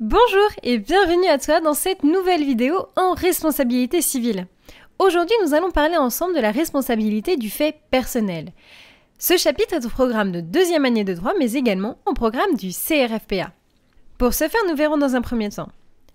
Bonjour et bienvenue à toi dans cette nouvelle vidéo en responsabilité civile. Aujourd'hui, nous allons parler ensemble de la responsabilité du fait personnel. Ce chapitre est au programme de deuxième année de droit, mais également au programme du CRFPA. Pour ce faire, nous verrons dans un premier temps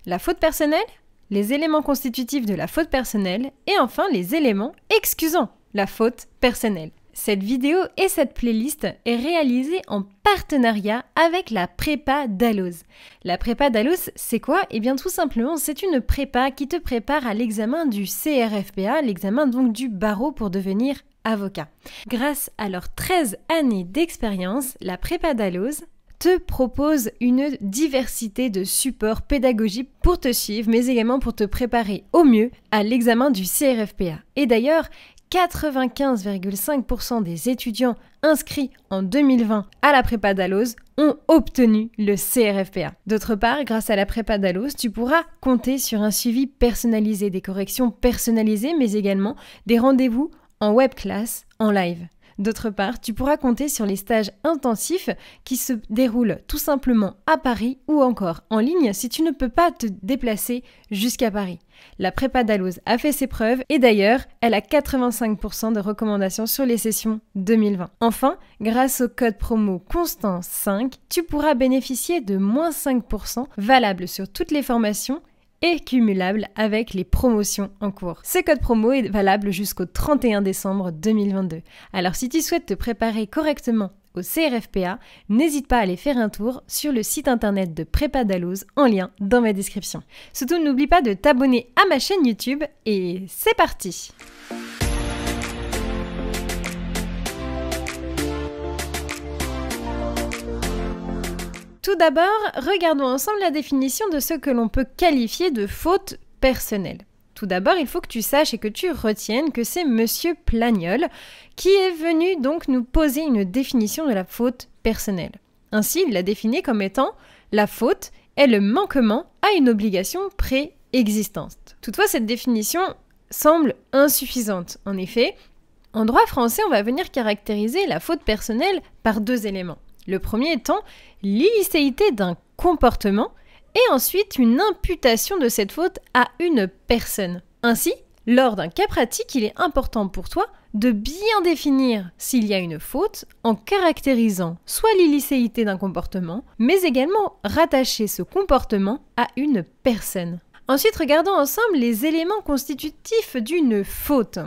la faute personnelle, les éléments constitutifs de la faute personnelle et enfin les éléments excusant la faute personnelle. Cette vidéo et cette playlist est réalisée en partenariat avec la prépa d'Alloz. La prépa d'Alloz, c'est quoi Eh bien tout simplement, c'est une prépa qui te prépare à l'examen du CRFPA, l'examen donc du barreau pour devenir avocat. Grâce à leurs 13 années d'expérience, la prépa d'Alloz te propose une diversité de supports pédagogiques pour te suivre, mais également pour te préparer au mieux à l'examen du CRFPA. Et d'ailleurs, 95,5% des étudiants inscrits en 2020 à la prépa d'Alloz ont obtenu le CRFPA. D'autre part, grâce à la prépa d'Alloz, tu pourras compter sur un suivi personnalisé, des corrections personnalisées, mais également des rendez-vous en webclass, en live. D'autre part, tu pourras compter sur les stages intensifs qui se déroulent tout simplement à Paris ou encore en ligne si tu ne peux pas te déplacer jusqu'à Paris. La prépa d'Alloz a fait ses preuves et d'ailleurs, elle a 85% de recommandations sur les sessions 2020. Enfin, grâce au code promo constant 5, tu pourras bénéficier de moins 5% valable sur toutes les formations et cumulable avec les promotions en cours. Ce code promo est valable jusqu'au 31 décembre 2022. Alors si tu souhaites te préparer correctement au CRFPA, n'hésite pas à aller faire un tour sur le site internet de Prépa Dalloz en lien dans ma description. Surtout n'oublie pas de t'abonner à ma chaîne YouTube et c'est parti Tout d'abord, regardons ensemble la définition de ce que l'on peut qualifier de faute personnelle. Tout d'abord, il faut que tu saches et que tu retiennes que c'est Monsieur Plagnol qui est venu donc nous poser une définition de la faute personnelle. Ainsi, il l'a définie comme étant la faute est le manquement à une obligation préexistante. Toutefois, cette définition semble insuffisante. En effet, en droit français, on va venir caractériser la faute personnelle par deux éléments. Le premier étant l'illicéité d'un comportement et ensuite une imputation de cette faute à une personne. Ainsi, lors d'un cas pratique, il est important pour toi de bien définir s'il y a une faute en caractérisant soit l'illicéité d'un comportement, mais également rattacher ce comportement à une personne. Ensuite, regardons ensemble les éléments constitutifs d'une faute.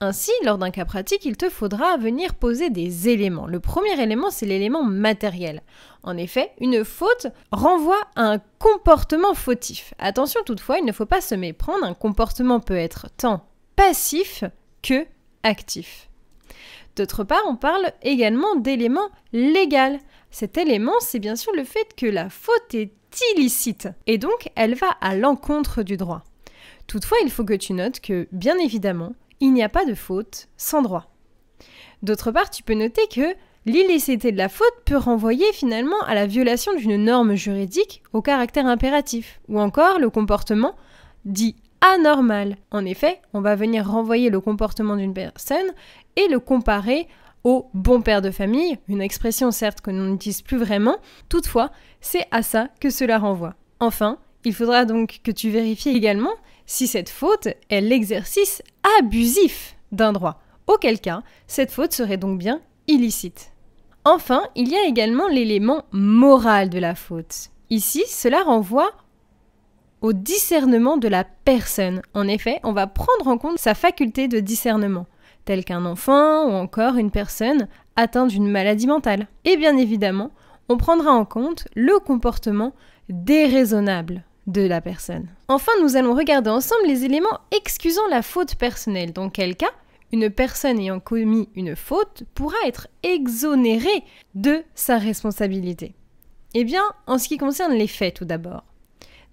Ainsi, lors d'un cas pratique, il te faudra venir poser des éléments. Le premier élément, c'est l'élément matériel. En effet, une faute renvoie à un comportement fautif. Attention toutefois, il ne faut pas se méprendre, un comportement peut être tant passif que actif. D'autre part, on parle également d'élément légal. Cet élément, c'est bien sûr le fait que la faute est illicite et donc elle va à l'encontre du droit. Toutefois, il faut que tu notes que, bien évidemment, il n'y a pas de faute sans droit. D'autre part, tu peux noter que l'illicité de la faute peut renvoyer finalement à la violation d'une norme juridique au caractère impératif, ou encore le comportement dit anormal. En effet, on va venir renvoyer le comportement d'une personne et le comparer au bon père de famille, une expression certes que l'on n'utilise plus vraiment, toutefois, c'est à ça que cela renvoie. Enfin, il faudra donc que tu vérifies également si cette faute est l'exercice abusif d'un droit, auquel cas cette faute serait donc bien illicite. Enfin, il y a également l'élément moral de la faute. Ici, cela renvoie au discernement de la personne. En effet, on va prendre en compte sa faculté de discernement, tel qu'un enfant ou encore une personne atteinte d'une maladie mentale. Et bien évidemment, on prendra en compte le comportement déraisonnable de la personne. Enfin, nous allons regarder ensemble les éléments excusant la faute personnelle, dans quel cas une personne ayant commis une faute pourra être exonérée de sa responsabilité. Eh bien, en ce qui concerne les faits tout d'abord.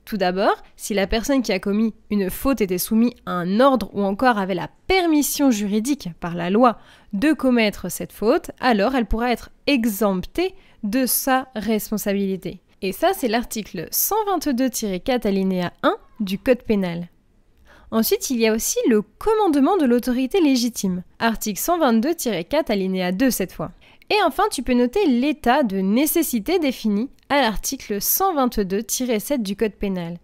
Tout d'abord, si la personne qui a commis une faute était soumise à un ordre ou encore avait la permission juridique par la loi de commettre cette faute, alors elle pourra être exemptée de sa responsabilité. Et ça, c'est l'article 122-4 alinéa 1 du Code pénal. Ensuite, il y a aussi le commandement de l'autorité légitime, article 122-4 alinéa 2 cette fois. Et enfin, tu peux noter l'état de nécessité défini à l'article 122-7 du Code pénal.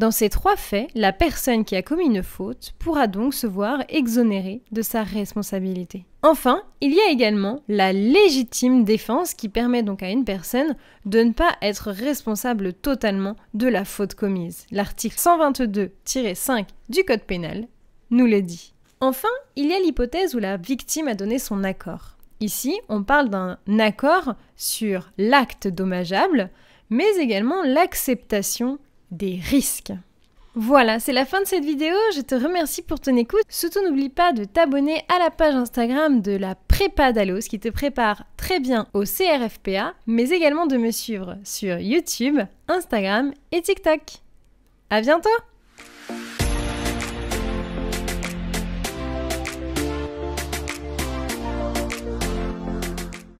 Dans ces trois faits, la personne qui a commis une faute pourra donc se voir exonérée de sa responsabilité. Enfin, il y a également la légitime défense qui permet donc à une personne de ne pas être responsable totalement de la faute commise. L'article 122-5 du Code pénal nous le dit. Enfin, il y a l'hypothèse où la victime a donné son accord. Ici, on parle d'un accord sur l'acte dommageable, mais également l'acceptation des risques. Voilà, c'est la fin de cette vidéo, je te remercie pour ton écoute. Surtout n'oublie pas de t'abonner à la page Instagram de la prépa d'Alos qui te prépare très bien au CRFPA, mais également de me suivre sur YouTube, Instagram et TikTok. À bientôt